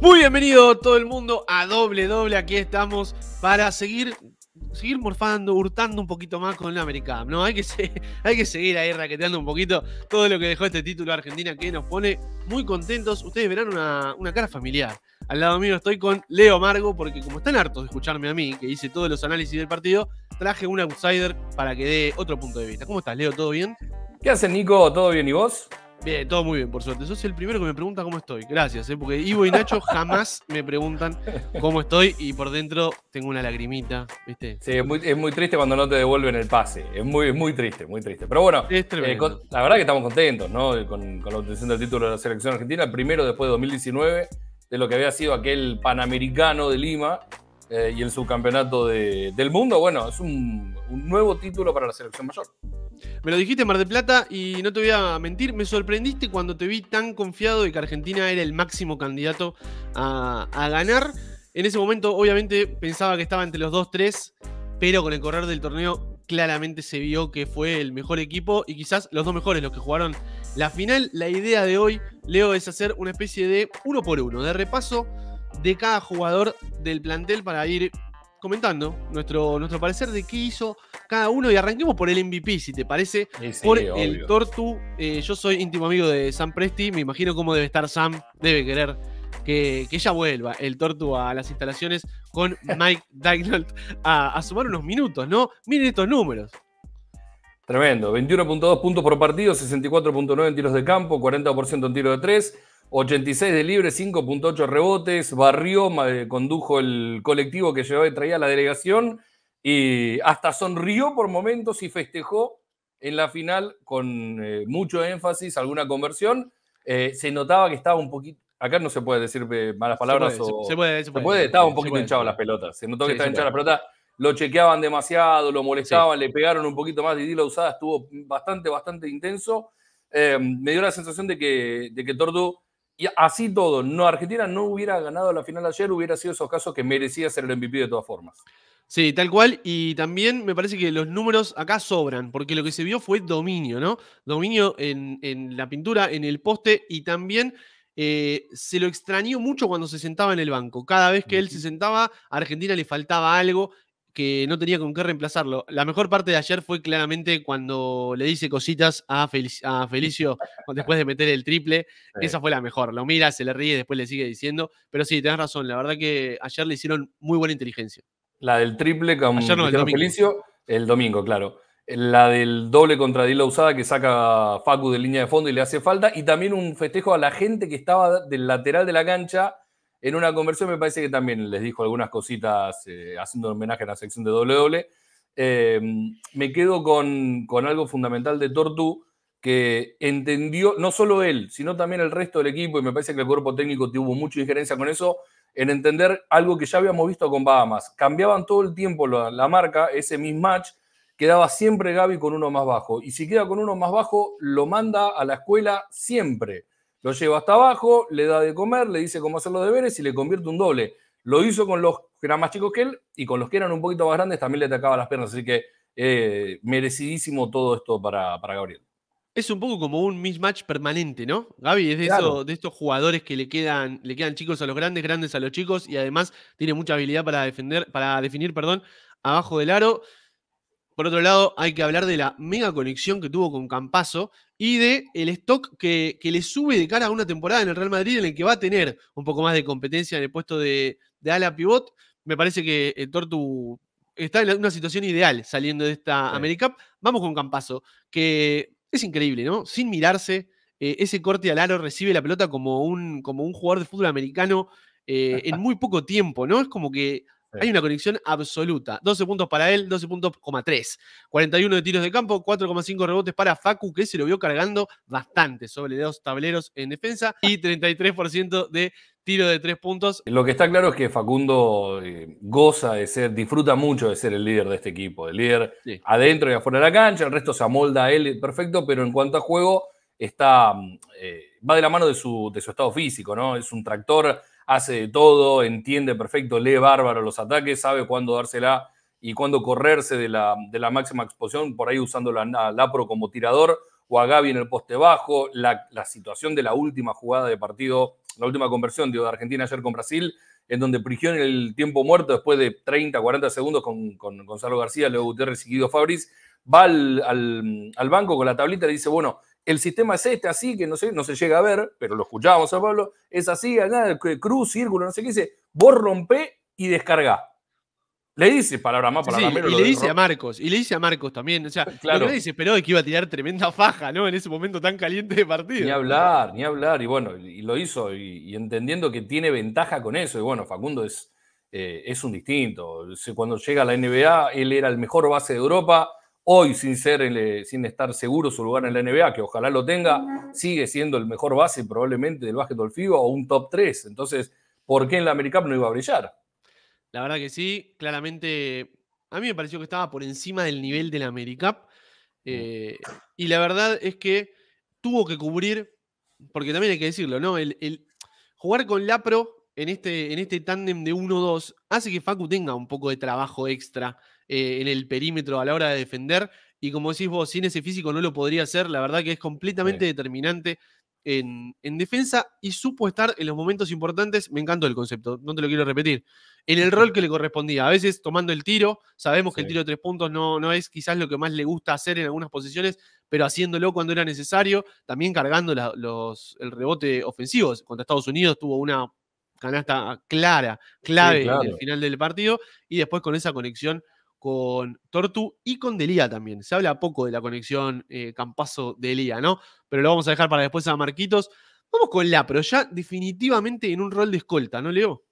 Muy bienvenido todo el mundo a Doble Doble. Aquí estamos para seguir, seguir morfando, hurtando un poquito más con el americano. No, hay que, hay que seguir ahí raqueteando un poquito todo lo que dejó este título Argentina que nos pone muy contentos. Ustedes verán una, una cara familiar. Al lado mío estoy con Leo Margo porque como están hartos de escucharme a mí, que hice todos los análisis del partido, traje un outsider para que dé otro punto de vista. ¿Cómo estás, Leo? ¿Todo bien? ¿Qué haces, Nico? ¿Todo bien? ¿Y vos? Bien, todo muy bien, por suerte. Sos el primero que me pregunta cómo estoy. Gracias, eh, porque Ivo y Nacho jamás me preguntan cómo estoy y por dentro tengo una lagrimita, ¿viste? Sí, es muy, triste cuando no te devuelven el pase. Es muy, muy triste, muy triste. Pero bueno, eh, la verdad que estamos contentos, ¿no? Con, la obtención del título de la selección argentina, el primero después de 2019, de lo que había sido aquel panamericano de Lima eh, y el subcampeonato del mundo. Bueno, es un nuevo título para la selección mayor. Me lo dijiste, Mar de Plata, y no te voy a mentir, me sorprendiste cuando te vi tan confiado de que Argentina era el máximo candidato a, ganar. En ese momento, obviamente, pensaba que estaba entre los 2 tres, pero con el correr del torneo claramente se vio que fue el mejor equipo y quizás los dos mejores los que jugaron la final. La idea de hoy, Leo, es hacer una especie de uno por uno, de repaso de cada jugador del plantel para ir comentando nuestro, nuestro parecer de qué hizo cada uno y arranquemos por el MVP, si te parece, por el Tortu. Eh, yo soy íntimo amigo de Sam Presti, me imagino cómo debe estar Sam, debe querer que, que ya vuelva el Tortu a las instalaciones con Mike Dagnold a, a sumar unos minutos, ¿no? Miren estos números. Tremendo, 21.2 puntos por partido, 64.9 en tiros de campo, 40% en tiro de 3, 86 de libre, 5.8 rebotes, barrió, eh, condujo el colectivo que llevaba traía la delegación y hasta sonrió por momentos y festejó en la final con eh, mucho énfasis, alguna conversión. Eh, se notaba que estaba un poquito, acá no se puede decir malas palabras. Se puede, o, se, puede, se estaba un poquito hinchado las pelotas. Se notó que estaba hinchado las pelotas. Lo chequeaban demasiado, lo molestaban, le pegaron un poquito más. Didi la usada estuvo bastante, bastante intenso. me dio la sensación de que, de que y así todo, no, Argentina no hubiera ganado la final ayer, hubiera sido esos casos que merecía ser el MVP de todas formas. Sí, tal cual. Y también me parece que los números acá sobran, porque lo que se vio fue dominio, ¿no? Dominio en, la pintura, en el poste y también eh, se lo extrañó mucho cuando se sentaba en el banco. Cada vez que él se sentaba, a Argentina le faltaba algo que no tenía con qué reemplazarlo. La mejor parte de ayer fue claramente cuando le dice cositas a, Felicio después de meter el triple. Esa fue la mejor. Lo mira, se le ríe, después le sigue diciendo. Pero sí, tenés razón. La verdad que ayer le hicieron muy buena inteligencia. La del triple con el Felicio, el domingo, claro. La del doble contra Dila Usada que saca Facu de línea de fondo y le hace falta. Y también un festejo a la gente que estaba del lateral de la cancha en una conversión me parece que también les dijo algunas cositas eh, haciendo homenaje a la sección de W, em, me quedo con, algo fundamental de Tortu, que entendió, no solo él, sino también el resto del equipo, y me parece que el cuerpo técnico tuvo mucha injerencia con eso, en entender algo que ya habíamos visto con Bahamas. Cambiaban todo el tiempo la, la marca, ese mismatch, quedaba siempre Gaby con uno más bajo. Y si queda con uno más bajo, lo manda a la escuela siempre. Lo lleva hasta abajo, le da de comer, le dice cómo hacer los deberes y le convierte un doble. Lo hizo con los que eran más chicos que él y con los que eran un poquito más grandes también le atacaba las piernas. Así que eh, merecidísimo todo esto para, para, Gabriel. Es un poco como un mismatch permanente, ¿no? Gaby es de, estos jugadores que le quedan, le quedan chicos a los grandes, grandes a los chicos y además tiene mucha habilidad para defender, para definir, perdón, abajo del aro. Por otro lado, hay que hablar de la mega conexión que tuvo con Campaso y de el stock que, le sube de cara a una temporada en el Real Madrid en el que va a tener un poco más de competencia en el puesto de, de ala pivot. Me parece que el eh, Tortu está en una situación ideal saliendo de esta America Vamos con Campaso, que es increíble, ¿no? Sin mirarse, eh, ese corte al aro recibe la pelota como un, como un jugador de fútbol americano eh, en muy poco tiempo, ¿no? Es como que hay una conexión absoluta. 12 puntos para él, 12 puntos, 3. 41 de tiros de campo, 4,5 rebotes para Facu, que se lo vio cargando bastante sobre dos tableros en defensa y 33% de tiro de tres puntos. Lo que está claro es que Facundo eh, goza de ser, disfruta mucho de ser el líder de este equipo, el líder adentro y afuera de la cancha, el resto se amolda a él perfecto, pero en cuanto a juego, está, mm, eh, va de la mano de su, de su estado físico, ¿no? Es un tractor hace de todo, entiende perfecto, lee bárbaro los ataques, sabe cuándo dársela y cuándo correrse de la, de la máxima exposición, por ahí usando la, a Lapro como tirador o a Gaby en el poste bajo. La, situación de la última jugada de partido, la última conversión de Argentina ayer con Brasil, en donde prigió en el tiempo muerto, después de 30, 40 segundos con, Gonzalo García, luego Gutiérrez y Guido Fabris, va al, al banco con la tablita y dice, bueno, el sistema es este, así, que no, no se llega a ver, pero lo escuchábamos a Pablo, es así, cruz, círculo, no sé qué, dice, vos rompe y descarga. Le dice palabra más, palabra menos. Y le dice a Marcos, y le dice a Marcos también. O sea, claro. dice, pero que iba a tirar tremenda faja, ¿no? En ese momento tan caliente de partido. Ni hablar, ni hablar. Y bueno, y lo hizo, y, entendiendo que tiene ventaja con eso. Y bueno, Facundo es, eh, es un distinto. Cuando llega a la NBA, él era el mejor base de Europa hoy sin, ser eh, sin estar seguro su lugar en la NBA, que ojalá lo tenga, sigue siendo el mejor base probablemente del básquetbol FIBA o un top 3. Entonces, ¿por qué en la AmeriCup no iba a brillar? La verdad que sí, claramente a mí me pareció que estaba por encima del nivel de la AmeriCup mm. eh, y la verdad es que tuvo que cubrir, porque también hay que decirlo, ¿no? El, jugar con Lapro en este, en este tándem de 1-2 hace que Facu tenga un poco de trabajo extra eh, en el perímetro a la hora de defender. Y como decís vos, sin ese físico no lo podría hacer. La verdad que es completamente determinante en, en, defensa y supo estar en los momentos importantes. Me encantó el concepto, no te lo quiero repetir. En el rol que le correspondía. A veces tomando el tiro, sabemos que el tiro de tres puntos no, no es quizás lo que más le gusta hacer en algunas posiciones, pero haciéndolo cuando era necesario. También cargando los, el rebote ofensivo. Contra Estados Unidos tuvo una canasta clara, clave al en el final del partido. Y después con esa conexión con Tortu y con Delía también. Se habla poco de la conexión eh, campazo-De delía ¿no? Pero lo vamos a dejar para después a Marquitos. Vamos con la, pero ya definitivamente en un rol de escolta, ¿no, Leo?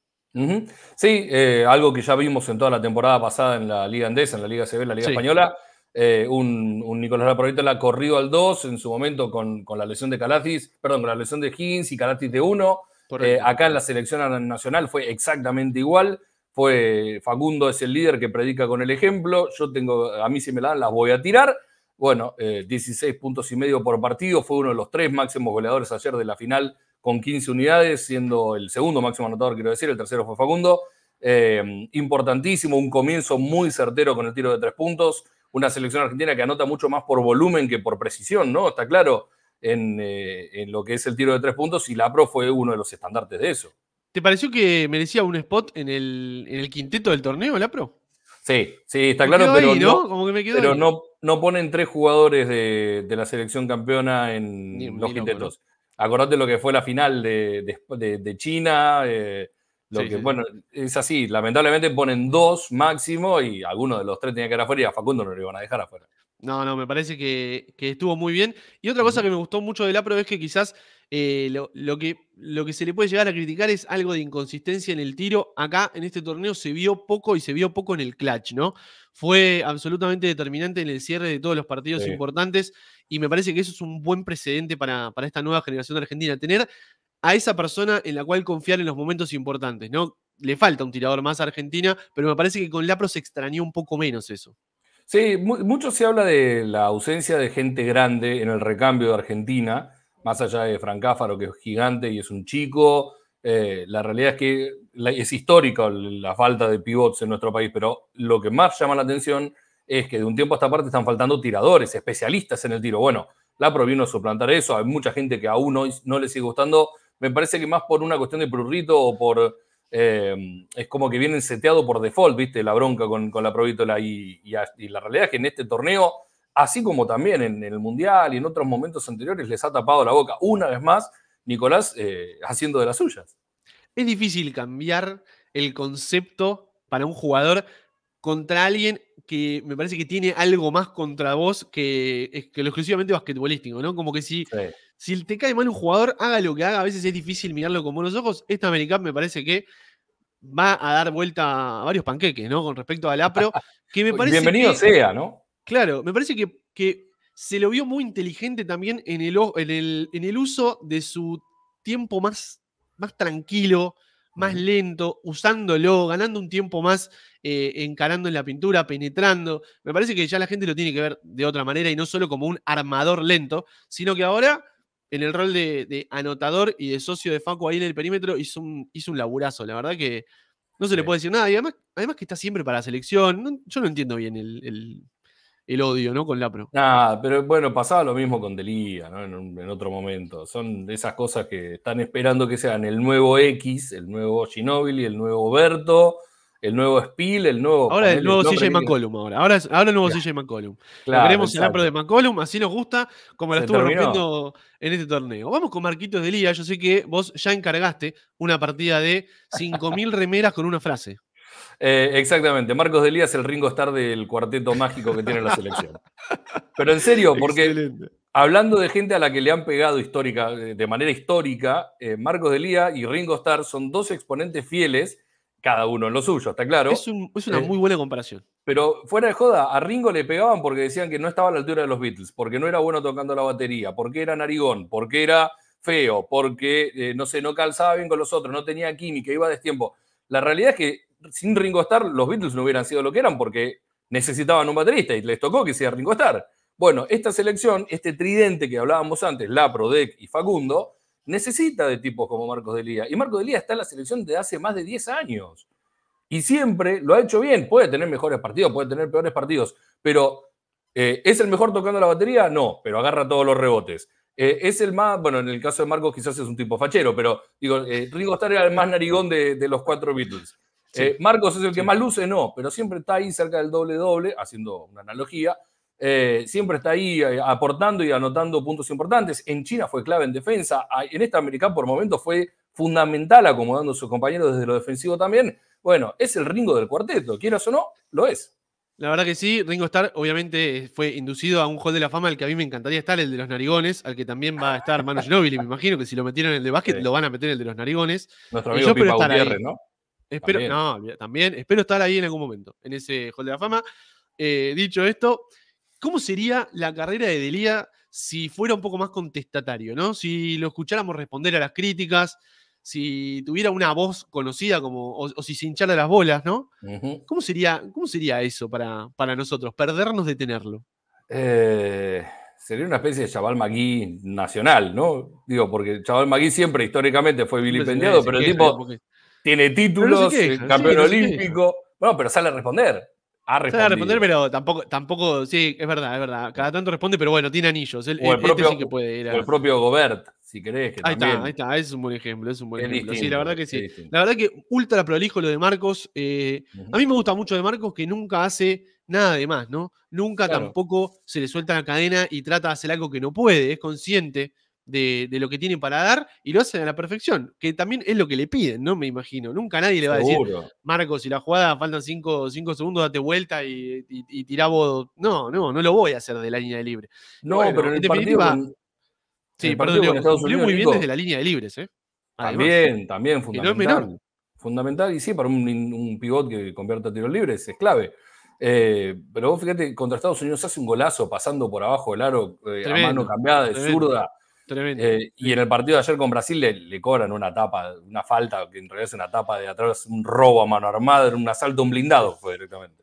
Sí, eh, algo que ya vimos en toda la temporada pasada en la Liga Andesa, en la Liga CB, en la Liga Española. Eh, un, un, Nicolás ha corrido al 2 en su momento con, con, la lesión de Calatis, perdón, con la lesión de Higgins y Calatis de 1. Eh, acá en la selección nacional fue exactamente igual fue Facundo es el líder que predica con el ejemplo, yo tengo, a mí si me la dan las voy a tirar. Bueno, 16 eh, puntos y medio por partido, fue uno de los tres máximos goleadores ayer de la final con 15 unidades, siendo el segundo máximo anotador, quiero decir, el tercero fue Facundo. Eh, importantísimo, un comienzo muy certero con el tiro de tres puntos, una selección argentina que anota mucho más por volumen que por precisión, ¿no? Está claro en, eh, en lo que es el tiro de tres puntos y la Pro fue uno de los estandartes de eso. ¿Te pareció que merecía un spot en el, en el quinteto del torneo, la Pro? Sí, sí, está claro, pero, ¿no? pero no, ponen tres jugadores de, la selección campeona en los quintetos. Acordate lo que fue la final de, de, China. Eh, lo que, Bueno, es así. Lamentablemente ponen dos máximo y alguno de los tres tenía que ir afuera y a Facundo no lo iban a dejar afuera. No, no, me parece que, que estuvo muy bien. Y otra cosa que me gustó mucho de la Pro es que quizás eh, lo, que, lo que se le puede llegar a criticar es algo de inconsistencia en el tiro. Acá en este torneo se vio poco y se vio poco en el clutch, ¿no? Fue absolutamente determinante en el cierre de todos los partidos importantes y me parece que eso es un buen precedente para, para esta nueva generación de argentina. Tener a esa persona en la cual confiar en los momentos importantes, ¿no? Le falta un tirador más a Argentina, pero me parece que con Lapros se extrañó un poco menos eso. Sí, mucho se habla de la ausencia de gente grande en el recambio de Argentina más allá de Francáfaro, que es gigante y es un chico. Eh, la realidad es que es histórica la falta de pivots en nuestro país, pero lo que más llama la atención es que de un tiempo a esta parte están faltando tiradores, especialistas en el tiro. Bueno, la vino a suplantar eso, hay mucha gente que aún no le sigue gustando. Me parece que más por una cuestión de prurrito o por... Eh, es como que vienen seteado por default, viste, la bronca con, la provítola y, y la realidad es que en este torneo así como también en el Mundial y en otros momentos anteriores les ha tapado la boca. Una vez más, Nicolás eh, haciendo de las suyas. Es difícil cambiar el concepto para un jugador contra alguien que me parece que tiene algo más contra vos que, lo exclusivamente basquetbolístico, ¿no? Como que si, te cae mal un jugador, haga lo que haga, a veces es difícil mirarlo con buenos ojos. Esta American me parece que va a dar vuelta a varios panqueques, ¿no? Con respecto al APRO, que me parece... Bienvenido sea, ¿no? Claro, me parece que, se lo vio muy inteligente también en el, uso de su tiempo más, más tranquilo, más lento, usándolo, ganando un tiempo más, eh, encarando en la pintura, penetrando. Me parece que ya la gente lo tiene que ver de otra manera y no solo como un armador lento, sino que ahora en el rol de, anotador y de socio de Facu ahí en el perímetro hizo un, hizo un laburazo. La verdad que no se le puede decir nada. Y además, que está siempre para la selección. yo no entiendo bien el, el odio, ¿no? Con Lapro. Ah, pero bueno, pasaba lo mismo con Delia ¿no? En, otro momento. Son esas cosas que están esperando que sean el nuevo X, el nuevo Ginobili, el nuevo Berto, el nuevo Spill el nuevo. Ahora el nuevo CJ McCollum, ahora. Ahora, ahora el nuevo CJ McCollum. Claro, lo queremos el Lapro de McCollum, así nos gusta, como la estuvo rompiendo en este torneo. Vamos con Marquitos Delia Yo sé que vos ya encargaste una partida de 5.000 remeras con una frase. Eh, exactamente, Marcos de es el Ringo Starr del cuarteto mágico que tiene la selección. Pero en serio, porque hablando de gente a la que le han pegado histórica, de manera histórica, eh, Marcos de y Ringo Starr son dos exponentes fieles, cada uno en lo suyo, está claro. Es, una eh, muy buena comparación. Pero fuera de joda, a Ringo le pegaban porque decían que no estaba a la altura de los Beatles, porque no era bueno tocando la batería, porque era narigón, porque era feo, porque, no sé, no calzaba bien con los otros, no tenía química, iba a destiempo. La realidad es que sin Ringo Starr los Beatles no hubieran sido lo que eran porque necesitaban un baterista y les tocó que sea Ringo Starr. Bueno, esta selección, este tridente que hablábamos antes, Lapro, Deck y Facundo, necesita de tipos como Marcos Lía Y Marcos Lía está en la selección de hace más de 10 años. Y siempre lo ha hecho bien. Puede tener mejores partidos, puede tener peores partidos, pero eh, ¿es el mejor tocando la batería? No, pero agarra todos los rebotes. Eh, es el más, bueno, en el caso de Marcos quizás es un tipo fachero, pero digo, eh, Ringo Starr era el más narigón de, de los cuatro Beatles. Eh, Marcos es el que más luce, no, pero siempre está ahí cerca del doble-doble, haciendo una analogía. Eh, siempre está ahí eh, aportando y anotando puntos importantes. En China fue clave en defensa. Ah, en esta América por momentos fue fundamental acomodando a sus compañeros desde lo defensivo también. Bueno, es el Ringo del cuarteto, quieras o no, lo es. La verdad que sí, Ringo Starr obviamente fue inducido a un hall de la fama al que a mí me encantaría estar, el de los narigones, al que también va a estar Manu Ginóbili, me imagino que si lo metieron en el de básquet lo van a meter en el de los narigones. Nuestro amigo Pipa Gutiérrez, ¿no? Espero, No, también. Espero estar ahí en algún momento, en ese Hall de la Fama. Eh, dicho esto, ¿cómo sería la carrera de Delía si fuera un poco más contestatario, ¿no? Si lo escucháramos responder a las críticas, si tuviera una voz conocida como, o, si se hinchara las bolas, ¿no? ¿Cómo, sería, ¿Cómo sería eso para, para nosotros? Perdernos de tenerlo. Eh, sería una especie de Chaval Magui nacional, ¿no? Digo, porque Chaval Magui siempre históricamente fue vilipendiado, pero el tipo, tiene títulos, campeón olímpico. Bueno, pero sale a responder. Sale a responder, pero tampoco, tampoco, sí, es verdad, es verdad. Cada tanto responde, pero bueno, tiene anillos. El, el, propio, Gobert, si querés. Que ahí está, ahí está, es un buen ejemplo, es un buen ejemplo. sí, la verdad que sí. La verdad que ultra prolijo lo de Marcos. Eh, a mí me gusta mucho de Marcos que nunca hace nada de más, ¿no? Nunca tampoco se le suelta la cadena y trata de hacer algo que no puede, es consciente de, lo que tienen para dar y lo hacen a la perfección, que también es lo que le piden, ¿no? Me imagino. Nunca nadie le va a decir, Marcos, si la jugada faltan 5 segundos, date vuelta y, tirá vos. No, no, no lo voy a hacer de la línea de libre. No, pero en, definitiva. sí, perdón, digo, Unidos, muy bien desde la línea de libres, ¿eh? también, también, fundamental. Fundamental, y sí, para un, pivot que convierta a tiros libres es clave. Eh, pero vos fíjate, contra Estados Unidos hace un golazo pasando por abajo del aro eh, a mano cambiada de zurda. Tremendo. Eh, y en el partido de ayer con Brasil le, cobran una tapa, una falta, que en realidad es una tapa de atrás, un robo a mano armada, un asalto a un blindado fue directamente.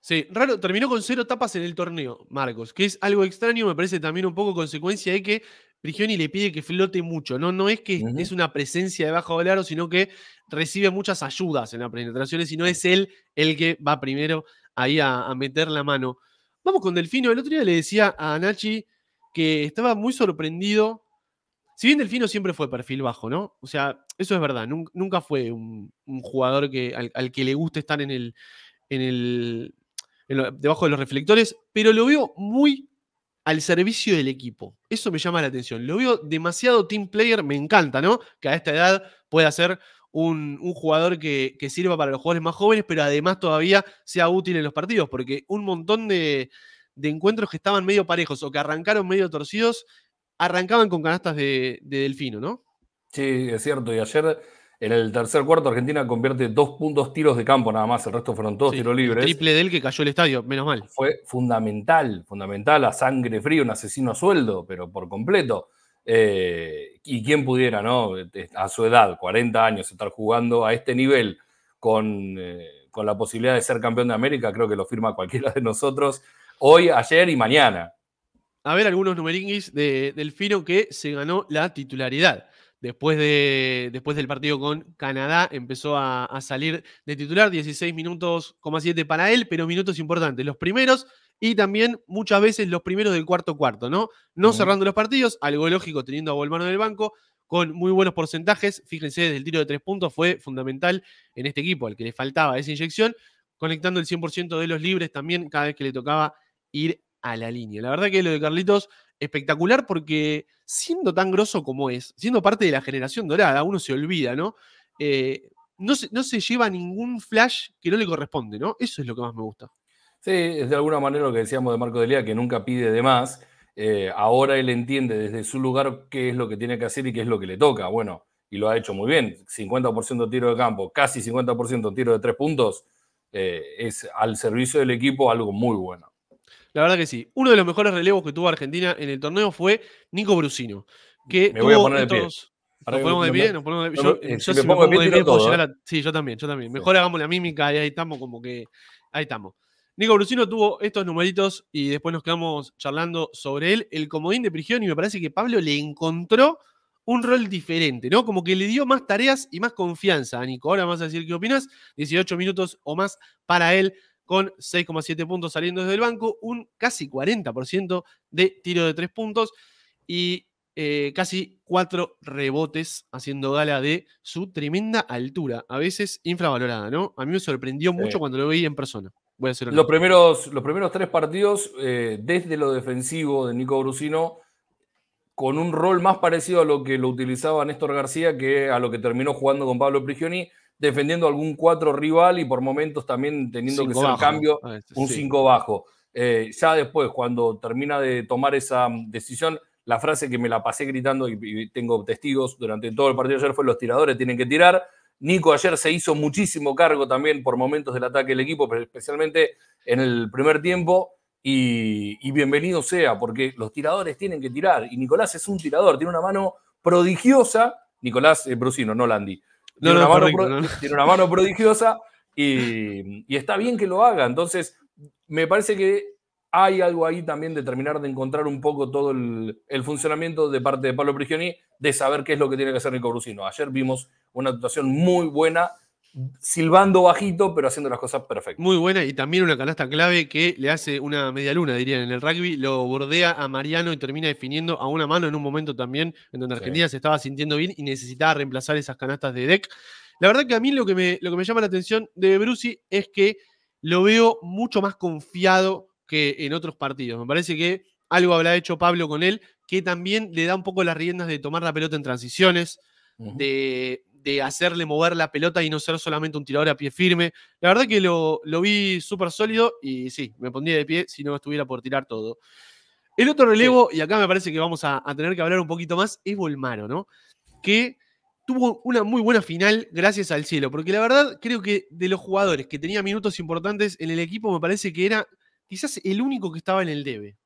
Sí, raro, terminó con cero tapas en el torneo, Marcos, que es algo extraño, me parece también un poco consecuencia de que Prigioni le pide que flote mucho, no, no es que es una presencia debajo del aro, sino que recibe muchas ayudas en las penetraciones y no es él el que va primero ahí a, a meter la mano. Vamos con Delfino, el otro día le decía a Nachi que estaba muy sorprendido. Si bien Delfino siempre fue perfil bajo, ¿no? O sea, eso es verdad, nunca, fue un, jugador que, al, que le guste estar en el, en el debajo de los reflectores, pero lo veo muy al servicio del equipo. Eso me llama la atención. Lo veo demasiado team player, me encanta, ¿no? Que a esta edad pueda ser un, jugador que, que, sirva para los jugadores más jóvenes, pero además todavía sea útil en los partidos, porque un montón de, de encuentros que estaban medio parejos o que arrancaron medio torcidos, arrancaban con canastas de, Delfino, ¿no? Sí, es cierto. Y ayer, en el tercer cuarto, Argentina convierte dos puntos tiros de campo nada más. El resto fueron todos tiros libres. triple del que cayó el estadio, menos mal. Fue fundamental, fundamental a sangre fría, un asesino a sueldo, pero por completo. Eh, y quién pudiera, ¿no? A su edad, 40 años, estar jugando a este nivel con, eh, con la posibilidad de ser campeón de América, creo que lo firma cualquiera de nosotros hoy, ayer y mañana. A ver algunos numeringuis de Delfino que se ganó la titularidad. Después, de, después del partido con Canadá empezó a, salir de titular, 16 minutos, 7 para él, pero minutos importantes. Los primeros y también muchas veces los primeros del cuarto cuarto, ¿no? No cerrando los partidos, algo lógico teniendo a en el banco, con muy buenos porcentajes. Fíjense, desde el tiro de tres puntos fue fundamental en este equipo, al que le faltaba esa inyección, conectando el 100% de los libres también cada vez que le tocaba ir a la línea. La verdad que lo de Carlitos, espectacular porque siendo tan grosso como es, siendo parte de la generación dorada, uno se olvida, ¿no? Eh, no, se, no se lleva ningún flash que no le corresponde, ¿no? Eso es lo que más me gusta. Sí, es de alguna manera lo que decíamos de Marco Delia, que nunca pide de más. Eh, ahora él entiende desde su lugar qué es lo que tiene que hacer y qué es lo que le toca. Bueno, y lo ha hecho muy bien. 50% tiro de campo, casi 50% tiro de tres puntos, eh, es al servicio del equipo algo muy bueno. La verdad que sí. Uno de los mejores relevos que tuvo Argentina en el torneo fue Nico Brusino. Que me voy a poner de pie. Nos ponemos de pie, nos ponemos de pie. Yo, eh, me, pongo, de pie, ¿eh? Sí, yo también, yo también. Mejor hagamos la mímica y ahí estamos como que. Ahí estamos. Nico Brusino tuvo estos numeritos y después nos quedamos charlando sobre él. El comodín de Prigión y me parece que Pablo le encontró un rol diferente, ¿no? Como que le dio más tareas y más confianza a Nico. Ahora vas a decir qué opinas. 18 minutos o más para él con 6,7 puntos saliendo desde el banco, un casi 40% de tiro de 3 puntos y eh, casi 4 rebotes, haciendo gala de su tremenda altura, a veces infravalorada, ¿no? A mí me sorprendió mucho cuando lo vi en persona. los, primeros, los primeros tres partidos, eh, desde lo defensivo de Nico Brusino, con un rol más parecido a lo que lo utilizaba Néstor García que a lo que terminó jugando con Pablo Prigioni, defendiendo algún cuatro rival y por momentos también teniendo que hacer un cambio este, un 5 bajo. Eh, ya después, cuando termina de tomar esa mm, decisión, la frase que me la pasé gritando y, tengo testigos durante todo el partido ayer fue los tiradores tienen que tirar. Nico ayer se hizo muchísimo cargo también por momentos del ataque del equipo, especialmente en el primer tiempo. Y, bienvenido sea, porque los tiradores tienen que tirar. Y Nicolás es un tirador, tiene una mano prodigiosa. Nicolás eh, Brusino, no Landi tiene, una mano prodigiosa y, está bien que lo haga. Entonces, me parece que hay algo ahí también de terminar de encontrar un poco todo el, funcionamiento de parte de Pablo Prigioni, de saber qué es lo que tiene que hacer Nico Brusino. Ayer vimos una actuación muy buena silbando bajito, pero haciendo las cosas perfectas. Muy buena, y también una canasta clave que le hace una media luna, dirían, en el rugby, lo bordea a Mariano y termina definiendo a una mano en un momento también en donde Argentina se estaba sintiendo bien y necesitaba reemplazar esas canastas de deck. La verdad que a mí lo que me, lo que me llama la atención de Brusi es que lo veo mucho más confiado que en otros partidos. Me parece que algo habrá hecho Pablo con él, que también le da un poco las riendas de tomar la pelota en transiciones, de de hacerle mover la pelota y no ser solamente un tirador a pie firme. La verdad que lo, vi súper sólido y sí, me pondría de pie si no estuviera por tirar todo. El otro relevo, y acá me parece que vamos a, tener que hablar un poquito más, es Volmaro, ¿no? Que tuvo una muy buena final gracias al cielo, porque la verdad creo que de los jugadores que tenía minutos importantes en el equipo, me parece que era quizás el único que estaba en el debe.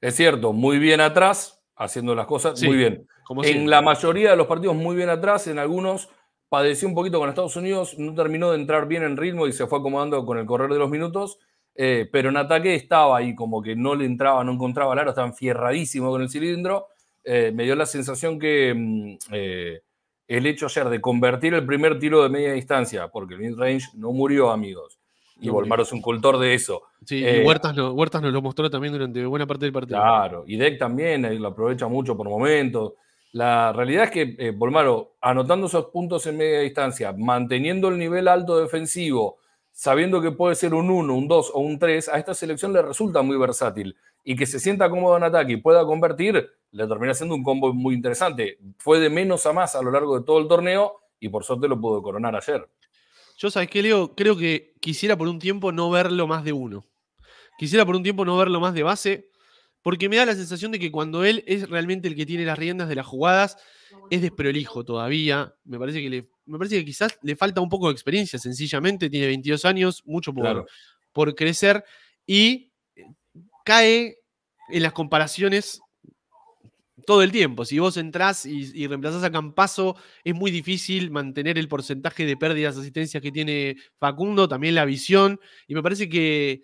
Es cierto, muy bien atrás, haciendo las cosas muy bien. en la mayoría de los partidos muy bien atrás, en algunos padeció un poquito con Estados Unidos, no terminó de entrar bien en ritmo y se fue acomodando con el correr de los minutos, eh, pero en ataque estaba ahí como que no le entraba, no encontraba el aro, estaba fierradísimo con el cilindro. Eh, me dio la sensación que mm, eh, el hecho ayer de convertir el primer tiro de media distancia, porque el range no murió, amigos, y Volmaro es un cultor de eso. Sí, y eh, Huertas, lo, Huertas, nos lo mostró también durante buena parte del partido. Claro, y Deck también eh, lo aprovecha mucho por momentos. La realidad es que Bolmaro, eh, Volmaro, anotando esos puntos en media distancia, manteniendo el nivel alto defensivo, sabiendo que puede ser un 1, un 2 o un 3, a esta selección le resulta muy versátil. Y que se sienta cómodo en ataque y pueda convertir, le termina siendo un combo muy interesante. Fue de menos a más a lo largo de todo el torneo y por suerte lo pudo coronar ayer. Yo, ¿sabes qué, Leo? Creo que quisiera por un tiempo no verlo más de uno. Quisiera por un tiempo no verlo más de base, porque me da la sensación de que cuando él es realmente el que tiene las riendas de las jugadas, es desprolijo todavía. Me parece que, me parece que quizás le falta un poco de experiencia, sencillamente. Tiene 22 años, mucho por, por crecer. Y cae en las comparaciones todo el tiempo. Si vos entrás y, reemplazás a Campaso, es muy difícil mantener el porcentaje de pérdidas asistencias que tiene Facundo, también la visión. Y me parece que.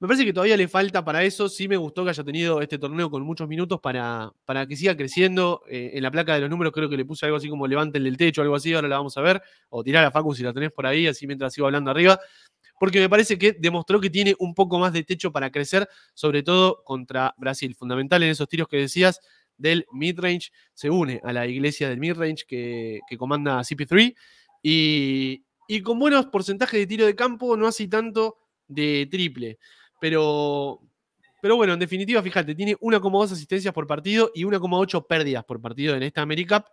Me parece que todavía le falta para eso. Sí me gustó que haya tenido este torneo con muchos minutos para, para que siga creciendo. Eh, en la placa de los números creo que le puse algo así como levanten el techo, o algo así, ahora la vamos a ver. O tirar a Facu si la tenés por ahí, así mientras sigo hablando arriba. Porque me parece que demostró que tiene un poco más de techo para crecer, sobre todo contra Brasil. Fundamental en esos tiros que decías, del midrange, se une a la iglesia del midrange que, que comanda CP3 y, con buenos porcentajes de tiro de campo no hace tanto de triple. Pero, pero bueno, en definitiva, fíjate, tiene 1,2 asistencias por partido y 1,8 pérdidas por partido en esta AmeriCup.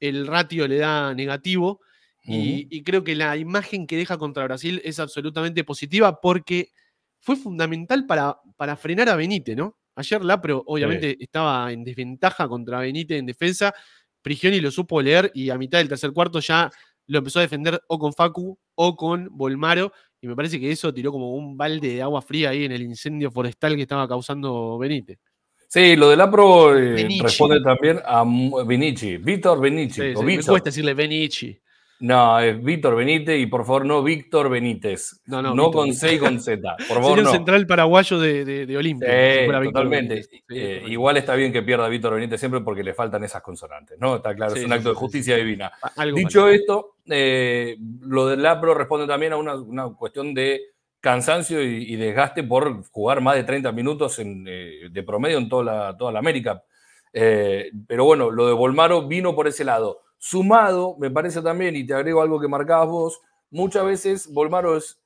El ratio le da negativo y, creo que la imagen que deja contra Brasil es absolutamente positiva porque fue fundamental para, para frenar a Benítez, ¿no? Ayer Lapro obviamente estaba en desventaja contra Benítez en defensa. Prigioni lo supo leer y a mitad del tercer cuarto ya lo empezó a defender o con Facu o con Bolmaro. Y me parece que eso tiró como un balde de agua fría ahí en el incendio forestal que estaba causando Benítez. Sí, lo de Lapro eh, responde también a Benici, Víctor Benici. Sí, me cuesta decirle Benici. No, es Víctor Benítez y por favor no Víctor Benítez. No, no, no con C y con Z. Por favor, el central paraguayo de, de, Olimpia. Eh, totalmente. igual está bien que pierda Víctor Benítez siempre porque le faltan esas consonantes, ¿no? Está claro, es un acto de justicia divina. Dicho esto, eh, lo del Lapro responde también a una, cuestión de cansancio y, desgaste por jugar más de 30 minutos en, eh, de promedio en toda toda la América. pero bueno, lo de Volmaro vino por ese lado Sumado, me parece también, y te agrego algo que marcabas vos, muchas veces Volmaro es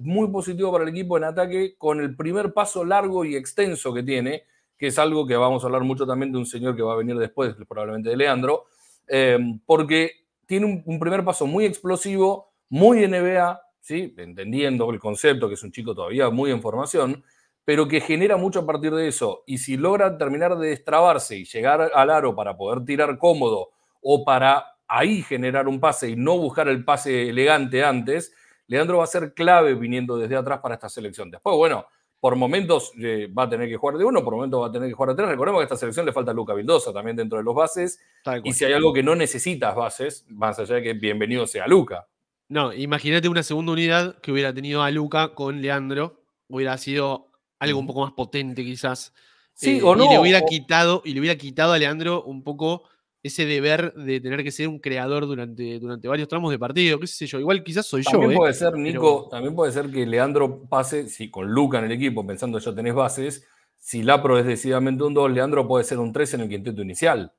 muy positivo para el equipo en ataque con el primer paso largo y extenso que tiene, que es algo que vamos a hablar mucho también de un señor que va a venir después, probablemente de Leandro, eh, porque tiene un, primer paso muy explosivo, muy NBA, ¿sí? entendiendo el concepto, que es un chico todavía muy en formación, pero que genera mucho a partir de eso. Y si logra terminar de destrabarse y llegar al aro para poder tirar cómodo o para ahí generar un pase y no buscar el pase elegante antes, Leandro va a ser clave viniendo desde atrás para esta selección. Después, bueno, por momentos eh, va a tener que jugar de uno, por momentos va a tener que jugar de tres. Recordemos que a esta selección le falta Luca Vildosa también dentro de los bases. Y si hay algo que no necesitas bases, más allá de que bienvenido sea Luca. No, imagínate una segunda unidad que hubiera tenido a Luca con Leandro, hubiera sido algo un poco más potente quizás. Sí, eh, o no. le hubiera quitado, y le hubiera quitado a Leandro un poco ese deber de tener que ser un creador durante, durante varios tramos de partido, qué sé yo. Igual quizás soy yo. también ¿eh? Puede ser, Nico, También puede ser que Leandro pase, si con Luca en el equipo, pensando ya tenés bases, si Lapro es decididamente un 2, Leandro puede ser un 3 en el quinteto inicial.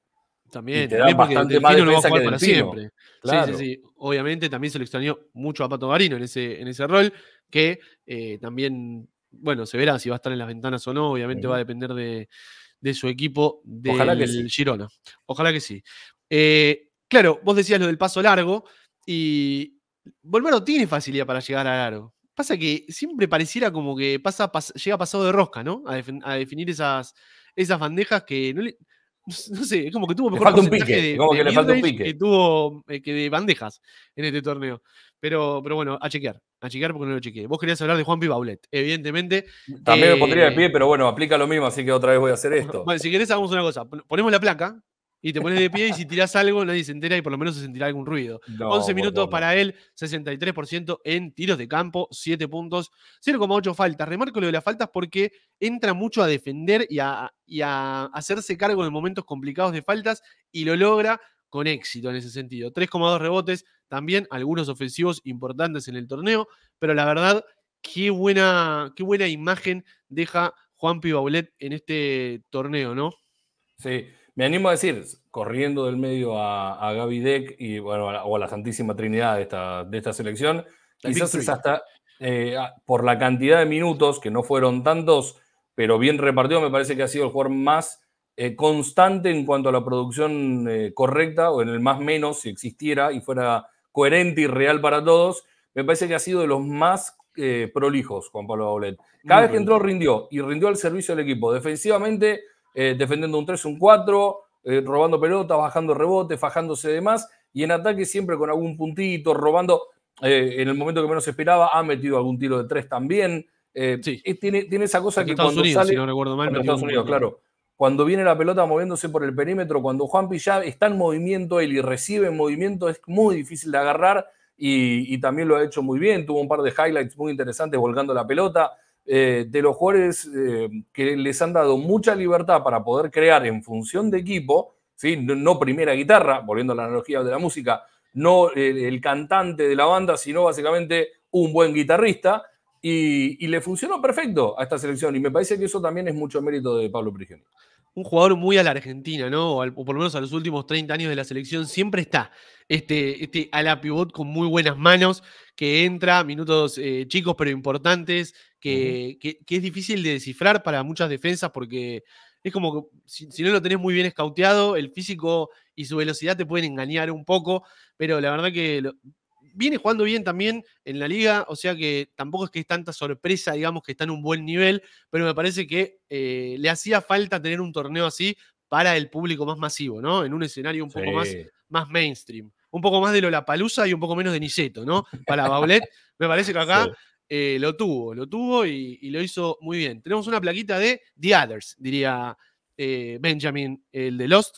También, te también bastante más a para siempre. Sí, sí, sí. Obviamente también se le extrañó mucho a Pato Garino en ese, en ese rol, que eh, también, bueno, se verá si va a estar en las ventanas o no, obviamente va a depender de, de su equipo de Girona. Ojalá que sí. Eh, claro, vos decías lo del paso largo y no tiene facilidad para llegar a largo. Pasa que siempre pareciera como que pasa, llega pasado de rosca, ¿no? A, definir esas, esas bandejas que no sé, es como que tuvo mejor falta un pique, de, como que le falta un pique. que tuvo eh, que de bandejas en este torneo. Pero, bueno, a chequear, a chequear porque no lo chequeé. Vos querías hablar de Juan Baulet, evidentemente. También me pondría de eh, pie, pero bueno, aplica lo mismo, así que otra vez voy a hacer esto. Bueno, si querés, hagamos una cosa. Ponemos la placa y te pones de pie y si tirás algo, nadie se entera y por lo menos se sentirá algún ruido. 11 minutos para él, 63% en tiros de campo, 7 puntos, 0,8 faltas. Remarco lo de las faltas porque entra mucho a defender y a, y a hacerse cargo de momentos complicados de faltas y lo logra con éxito en ese sentido. 3,2 rebotes, también algunos ofensivos importantes en el torneo, pero la verdad, qué buena, qué buena imagen deja Juan Pibaulet en este torneo, ¿no? Sí, me animo a decir, corriendo del medio a, Gaby Deck y, bueno, o a la Santísima Trinidad de esta, de esta selección, quizás es hasta eh, por la cantidad de minutos, que no fueron tantos, pero bien repartido, me parece que ha sido el jugador más eh, constante en cuanto a la producción eh, correcta, o en el más menos, si existiera y fuera coherente y real para todos, me parece que ha sido de los más eh, prolijos, Juan Pablo Baulet. Cada vez que entró rindió, y rindió al servicio del equipo. Defensivamente, defendiendo un 3, un 4, robando pelotas, bajando rebotes, fajándose de más, y en ataque siempre con algún puntito, robando, en el momento que menos esperaba, ha metido algún tiro de 3 también. Sí. tiene, tiene esa cosa que cuando Unidos, Si no recuerdo mal, Estados Unidos, claro cuando viene la pelota moviéndose por el perímetro, cuando Juan ya está en movimiento él y recibe en movimiento, es muy difícil de agarrar y, también lo ha hecho muy bien. Tuvo un par de highlights muy interesantes volcando la pelota. Eh, de los jugadores eh, que les han dado mucha libertad para poder crear en función de equipo, ¿sí? no, primera guitarra, volviendo a la analogía de la música, no el cantante de la banda, sino básicamente un buen guitarrista y, le funcionó perfecto a esta selección. Y me parece que eso también es mucho mérito de Pablo Prigioni. Un jugador muy a la Argentina, ¿no? O, por lo menos a los últimos 30 años de la selección, siempre está este, este a la pivot con muy buenas manos, que entra, minutos eh, chicos pero importantes, que, es difícil de descifrar para muchas defensas porque es como que si, no lo tenés muy bien escauteado, el físico y su velocidad te pueden engañar un poco, pero la verdad que viene jugando bien también en la liga, o sea que tampoco es que es tanta sorpresa, digamos, que está en un buen nivel, pero me parece que eh, le hacía falta tener un torneo así para el público más masivo, ¿no? En un escenario un poco más, más mainstream. Un poco más de palusa y un poco menos de Niseto, ¿no? Para Baulet, me parece que acá eh, lo tuvo, lo tuvo y, lo hizo muy bien. Tenemos una plaquita de The Others, diría eh, Benjamin, el de Lost.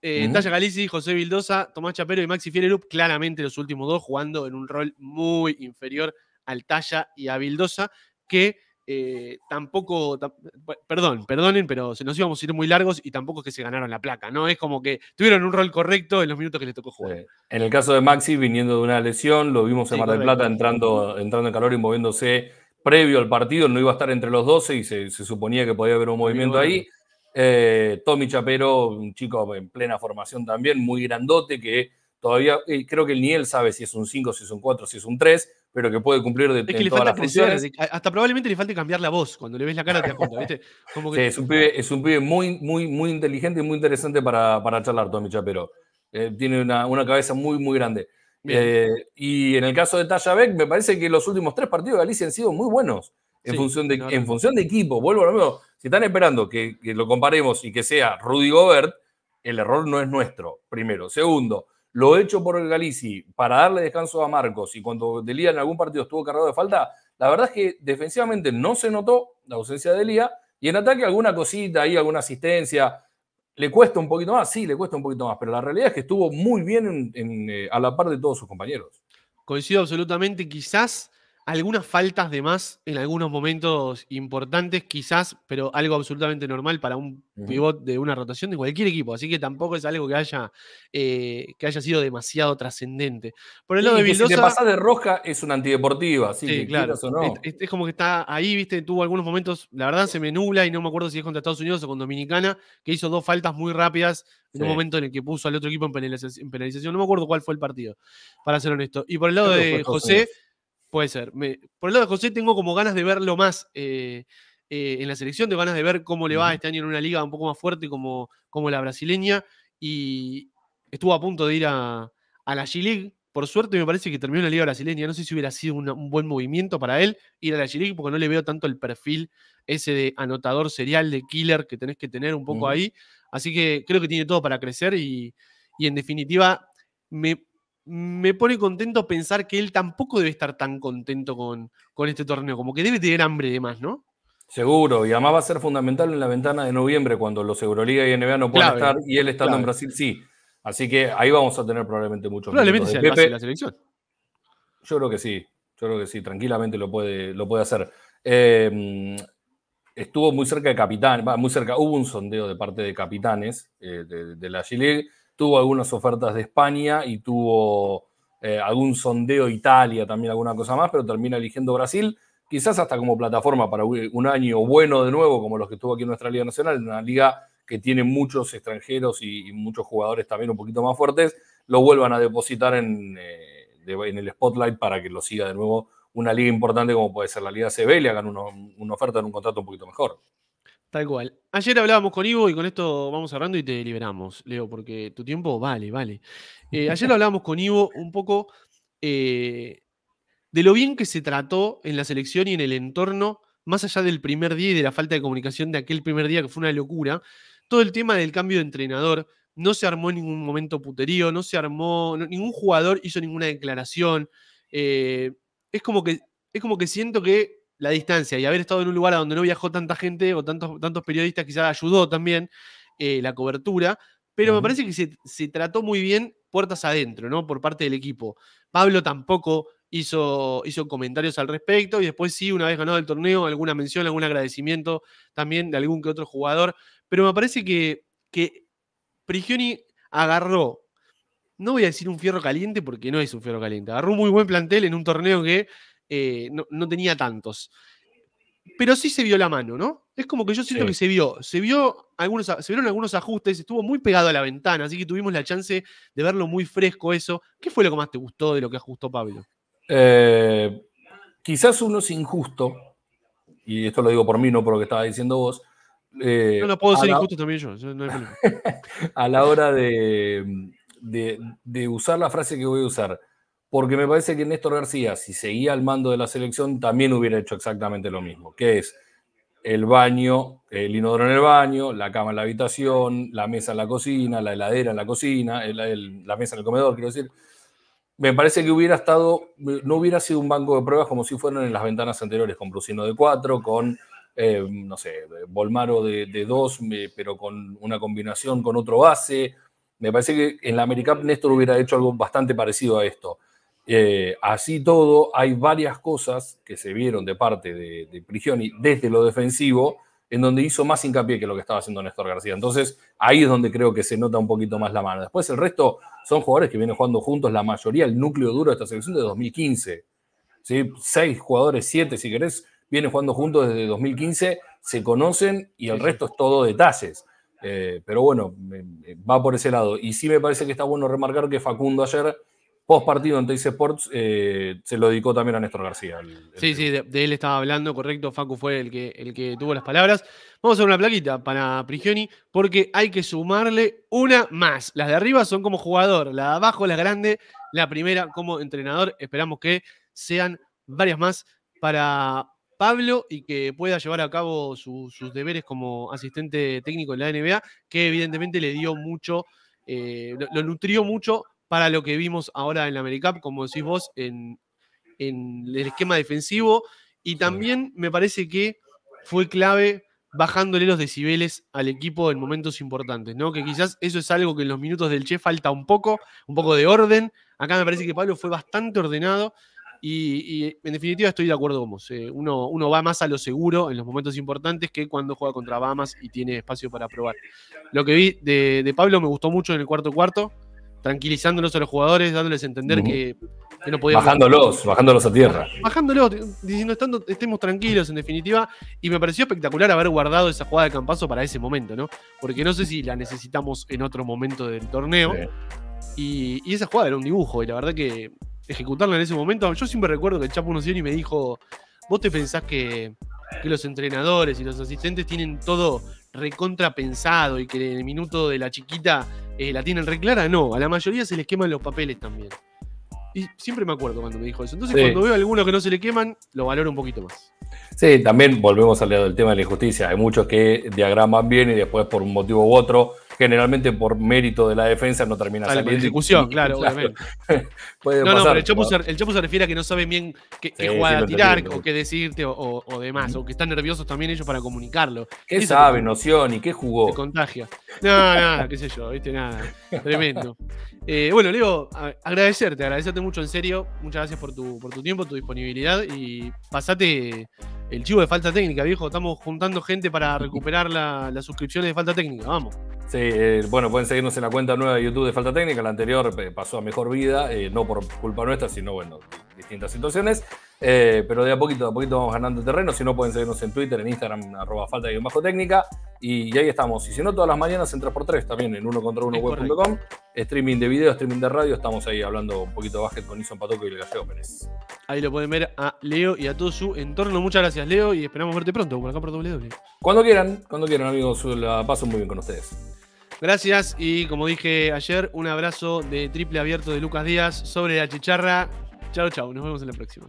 Eh, Talla Galici, José Vildosa, Tomás Chapero y Maxi Fiererup claramente los últimos dos jugando en un rol muy inferior al Talla y a Vildosa, que eh, tampoco, perdón, perdonen, pero se nos íbamos a ir muy largos y tampoco es que se ganaron la placa, ¿no? Es como que tuvieron un rol correcto en los minutos que les tocó jugar. En el caso de Maxi, viniendo de una lesión, lo vimos en Mar del Plata entrando, entrando en calor y moviéndose previo al partido, no iba a estar entre los 12 y se, suponía que podía haber un movimiento ahí. Eh, Tommy Chapero, un chico en plena formación también, muy grandote, que todavía eh, creo que ni él sabe si es un 5, si es un 4, si es un 3, pero que puede cumplir de, todas las funciones Hasta probablemente le falte cambiar la voz. Cuando le ves la cara es un pibe, es un muy, muy, muy inteligente y muy interesante para, charlar, Tommy Chapero. Eh, tiene una, cabeza muy, muy grande. y en el caso de Beck me parece que los últimos tres partidos de Galicia han sido muy buenos en, función, de, en función de equipo. Vuelvo a lo mismo. Si están esperando que, lo comparemos y que sea Rudy Gobert, el error no es nuestro, primero. Segundo, lo hecho por el Galici para darle descanso a Marcos y cuando Delía en algún partido estuvo cargado de falta, la verdad es que defensivamente no se notó la ausencia de Delía y en ataque alguna cosita ahí, alguna asistencia. ¿Le cuesta un poquito más? Sí, le cuesta un poquito más, pero la realidad es que estuvo muy bien eh, a la par de todos sus compañeros. Coincido absolutamente, quizás algunas faltas de más en algunos momentos importantes, quizás, pero algo absolutamente normal para un pivot de una rotación de cualquier equipo. Así que tampoco es algo que haya, eh, que haya sido demasiado trascendente. Por el lado de Vildosa, Si te de roja, es una antideportiva, así sí, claro. es, como que está ahí, viste, tuvo algunos momentos, la verdad se me nubla y no me acuerdo si es contra Estados Unidos o con Dominicana, que hizo dos faltas muy rápidas en un momento en el que puso al otro equipo en penalización. No me acuerdo cuál fue el partido, para ser honesto. Y por el lado de José Puede ser. por el lado de José tengo como ganas de verlo más eh, eh, en la selección, de ganas de ver cómo le va este año en una liga un poco más fuerte como, como la brasileña. Y estuvo a punto de ir a, la G-League. Por suerte me parece que terminó en la liga brasileña. No sé si hubiera sido un buen movimiento para él ir a la G-League porque no le veo tanto el perfil ese de anotador serial, de killer que tenés que tener un poco ahí. Así que creo que tiene todo para crecer y, y en definitiva me me pone contento pensar que él tampoco debe estar tan contento con, este torneo, como que debe tener hambre de más, ¿no? Seguro, y además va a ser fundamental en la ventana de noviembre cuando los Euroliga y NBA no pueden estar y él estando en Brasil sí. Así que ahí vamos a tener probablemente muchos Probablemente sea la selección. Yo creo que sí, yo creo que sí, tranquilamente lo puede, lo puede hacer. Em, estuvo muy cerca de capitán, muy cerca, hubo un sondeo de parte de capitanes eh, de, de, la G-League tuvo algunas ofertas de España y tuvo eh, algún sondeo Italia, también alguna cosa más, pero termina eligiendo Brasil, quizás hasta como plataforma para un año bueno de nuevo, como los que estuvo aquí en nuestra Liga Nacional, una liga que tiene muchos extranjeros y, muchos jugadores también un poquito más fuertes, lo vuelvan a depositar en, eh, en el spotlight para que lo siga de nuevo una liga importante como puede ser la Liga CB, le hagan una oferta en un contrato un poquito mejor. Tal cual. Ayer hablábamos con Ivo y con esto vamos hablando y te liberamos, Leo, porque tu tiempo vale, vale. Eh, ayer hablábamos con Ivo un poco eh, de lo bien que se trató en la selección y en el entorno, más allá del primer día y de la falta de comunicación de aquel primer día que fue una locura, todo el tema del cambio de entrenador. No se armó en ningún momento puterío, no se armó, ningún jugador hizo ninguna declaración. Eh, es, como que, es como que siento que la distancia y haber estado en un lugar a donde no viajó tanta gente o tantos, tantos periodistas quizás ayudó también eh, la cobertura, pero me parece que se, trató muy bien puertas adentro, ¿no? Por parte del equipo. Pablo tampoco hizo, hizo comentarios al respecto y después sí, una vez ganado el torneo, alguna mención, algún agradecimiento también de algún que otro jugador, pero me parece que, que Prigioni agarró no voy a decir un fierro caliente porque no es un fierro caliente. Agarró un muy buen plantel en un torneo que eh, no, tenía tantos. Pero sí se vio la mano, ¿no? Es como que yo siento que se vio. Se vio algunos, se vieron algunos ajustes, estuvo muy pegado a la ventana, así que tuvimos la chance de verlo muy fresco eso. ¿Qué fue lo que más te gustó de lo que ajustó Pablo? Eh, quizás uno es injusto, y esto lo digo por mí, no por lo que estaba diciendo vos. Eh, no, puedo ser injusto también yo, a la hora de usar la frase que voy a usar porque me parece que Néstor García, si seguía al mando de la selección, también hubiera hecho exactamente lo mismo, que es el baño, el inodoro en el baño, la cama en la habitación, la mesa en la cocina, la heladera en la cocina, la mesa en el comedor, quiero decir. Me parece que hubiera estado, no hubiera sido un banco de pruebas como si fueran en las ventanas anteriores, con Brusino de cuatro, con, eh, no sé, Volmaro de 2, pero con una combinación con otro base. Me parece que en la América Néstor hubiera hecho algo bastante parecido a esto. Eh, así todo, hay varias cosas que se vieron de parte de, Prigioni desde lo defensivo, en donde hizo más hincapié que lo que estaba haciendo Néstor García. Entonces, ahí es donde creo que se nota un poquito más la mano. Después, el resto son jugadores que vienen jugando juntos, la mayoría, el núcleo duro de esta selección de 2015. Seis jugadores, siete, si querés, vienen jugando juntos desde 2015, se conocen y el resto es todo detalles. Eh, pero bueno, va por ese lado. Y sí me parece que está bueno remarcar que Facundo ayer post partido en Teis Sports eh, se lo dedicó también a Néstor García. sí, sí, de, él estaba hablando, correcto. Facu fue el que, el que tuvo las palabras. Vamos a hacer una plaquita para Prigioni, porque hay que sumarle una más. Las de arriba son como jugador, la de abajo, la grande, la primera como entrenador. Esperamos que sean varias más para Pablo y que pueda llevar a cabo sus deberes como asistente técnico en la NBA, que evidentemente le dio mucho, eh, lo nutrió mucho para lo que vimos ahora en la Cup como decís vos, en, el esquema defensivo. Y también me parece que fue clave bajándole los decibeles al equipo en momentos importantes, ¿no? Que quizás eso es algo que en los minutos del Che falta un poco, un poco de orden. Acá me parece que Pablo fue bastante ordenado y, en definitiva estoy de acuerdo con vos. Eh. uno, uno, va más a lo seguro en los momentos importantes que cuando juega contra Bahamas y tiene espacio para probar. Lo que vi de Pablo me gustó mucho en el cuarto cuarto tranquilizándolos a los jugadores, dándoles a entender que, no podíamos. Bajándolos, bajándolos a tierra. Bajándolos, diciendo estando, estemos tranquilos en definitiva. Y me pareció espectacular haber guardado esa jugada de campazo para ese momento, ¿no? Porque no sé si la necesitamos en otro momento del torneo. Y, esa jugada era un dibujo, y la verdad que ejecutarla en ese momento, yo siempre recuerdo que el Chapo y me dijo, vos te pensás que, los entrenadores y los asistentes tienen todo recontra pensado y que en el minuto de la chiquita eh, la tienen re clara, no, a la mayoría se les queman los papeles también. Y siempre me acuerdo cuando me dijo eso. Entonces, cuando veo a algunos que no se le queman, lo valoro un poquito más. Sí, también volvemos al tema de la injusticia. Hay muchos que diagraman bien y después, por un motivo u otro, generalmente por mérito de la defensa no termina la saliendo. ejecución, claro, no, pero el Chopu, se, refiere a que no saben bien qué, jugar jugada tirar o qué decirte o, demás, o que están nerviosos también ellos para comunicarlo. ¿Qué sabe, Noción, y qué jugó? Se contagia. No, nada, qué sé yo, viste, nada. Tremendo. Eh, bueno, Leo, agradecerte, agradecerte mucho, en serio. Muchas gracias por tu, por tu tiempo, tu disponibilidad y pasate el chivo de falta técnica, viejo. Estamos juntando gente para recuperar las suscripciones de falta técnica, vamos. Sí, eh, bueno, pueden seguirnos en la cuenta nueva de YouTube de Falta Técnica. La anterior eh, pasó a Mejor Vida, eh, no por culpa nuestra, sino, bueno, distintas situaciones. pero de a poquito, de a poquito vamos ganando terreno. Si no, pueden seguirnos en Twitter, en Instagram, arroba falta y bajo técnica. Y, ahí estamos. Y si no, todas las mañanas en por tres 3 también en 1 contra web.com. Streaming de video, streaming de radio. Estamos ahí hablando un poquito de con Ison Patoco y el Gallego Pérez. Ahí lo pueden ver a Leo y a todo su entorno. Muchas gracias, Leo. Y esperamos verte pronto por acá por W. Cuando quieran, cuando quieran, amigos. La paso muy bien con ustedes. Gracias y como dije ayer, un abrazo de triple abierto de Lucas Díaz sobre la chicharra. Chao, chao. Nos vemos en la próxima.